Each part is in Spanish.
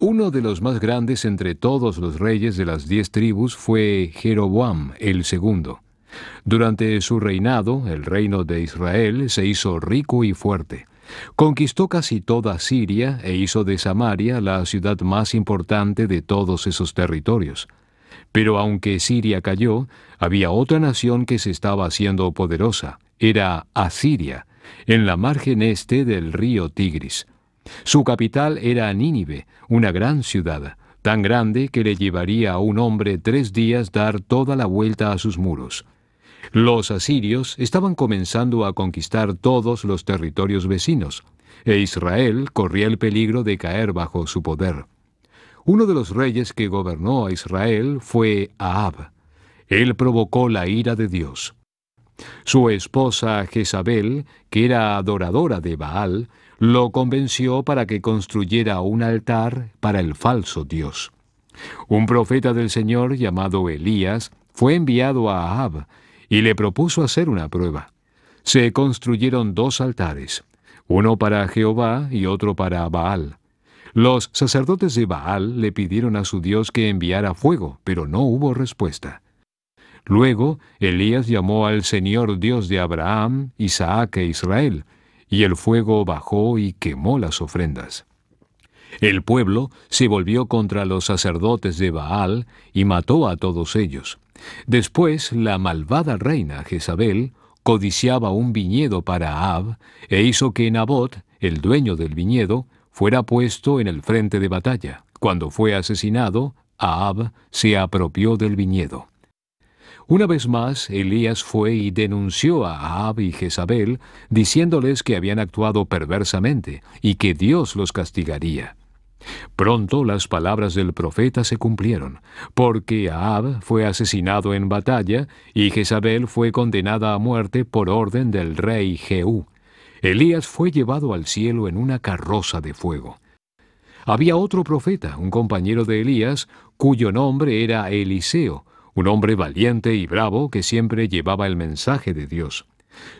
Uno de los más grandes entre todos los reyes de las diez tribus fue Jeroboam el segundo. Durante su reinado, el reino de Israel se hizo rico y fuerte. Conquistó casi toda Siria e hizo de Samaria la ciudad más importante de todos esos territorios. Pero aunque Siria cayó, había otra nación que se estaba haciendo poderosa. Era Asiria, en la margen este del río Tigris. Su capital era Nínive, una gran ciudad, tan grande que le llevaría a un hombre tres días dar toda la vuelta a sus muros. Los asirios estaban comenzando a conquistar todos los territorios vecinos, e Israel corría el peligro de caer bajo su poder. Uno de los reyes que gobernó a Israel fue Ahab. Él provocó la ira de Dios. Su esposa Jezabel, que era adoradora de Baal, lo convenció para que construyera un altar para el falso Dios. Un profeta del Señor llamado Elías fue enviado a Ahab y le propuso hacer una prueba. Se construyeron dos altares, uno para Jehová y otro para Baal. Los sacerdotes de Baal le pidieron a su Dios que enviara fuego, pero no hubo respuesta. Luego Elías llamó al Señor Dios de Abraham, Isaac e Israel, y el fuego bajó y quemó las ofrendas. El pueblo se volvió contra los sacerdotes de Baal y mató a todos ellos. Después la malvada reina Jezabel codiciaba un viñedo para Ab e hizo que Nabot, el dueño del viñedo, fuera puesto en el frente de batalla. Cuando fue asesinado, Ab se apropió del viñedo. Una vez más, Elías fue y denunció a Ahab y Jezabel, diciéndoles que habían actuado perversamente y que Dios los castigaría. Pronto las palabras del profeta se cumplieron, porque Ahab fue asesinado en batalla y Jezabel fue condenada a muerte por orden del rey Jeú. Elías fue llevado al cielo en una carroza de fuego. Había otro profeta, un compañero de Elías, cuyo nombre era Eliseo, un hombre valiente y bravo que siempre llevaba el mensaje de Dios.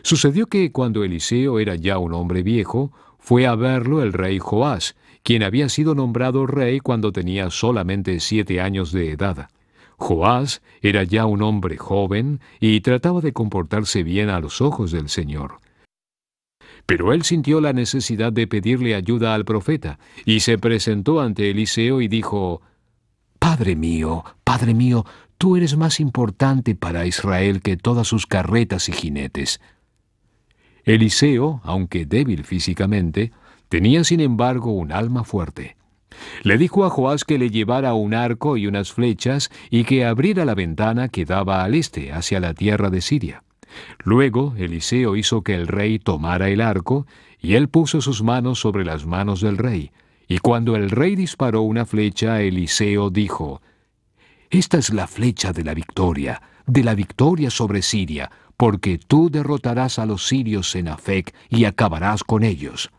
Sucedió que cuando Eliseo era ya un hombre viejo, fue a verlo el rey Joás, quien había sido nombrado rey cuando tenía solamente siete años de edad. Joás era ya un hombre joven y trataba de comportarse bien a los ojos del Señor. Pero él sintió la necesidad de pedirle ayuda al profeta, y se presentó ante Eliseo y dijo, Padre mío, Padre mío, Tú eres más importante para Israel que todas sus carretas y jinetes. Eliseo, aunque débil físicamente, tenía sin embargo un alma fuerte. Le dijo a Joás que le llevara un arco y unas flechas y que abriera la ventana que daba al este, hacia la tierra de Siria. Luego Eliseo hizo que el rey tomara el arco, y él puso sus manos sobre las manos del rey. Y cuando el rey disparó una flecha, Eliseo dijo, esta es la flecha de la victoria, de la victoria sobre Siria, porque tú derrotarás a los sirios en Afec y acabarás con ellos.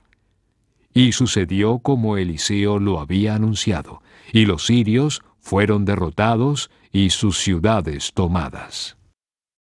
Y sucedió como Eliseo lo había anunciado, y los sirios fueron derrotados y sus ciudades tomadas.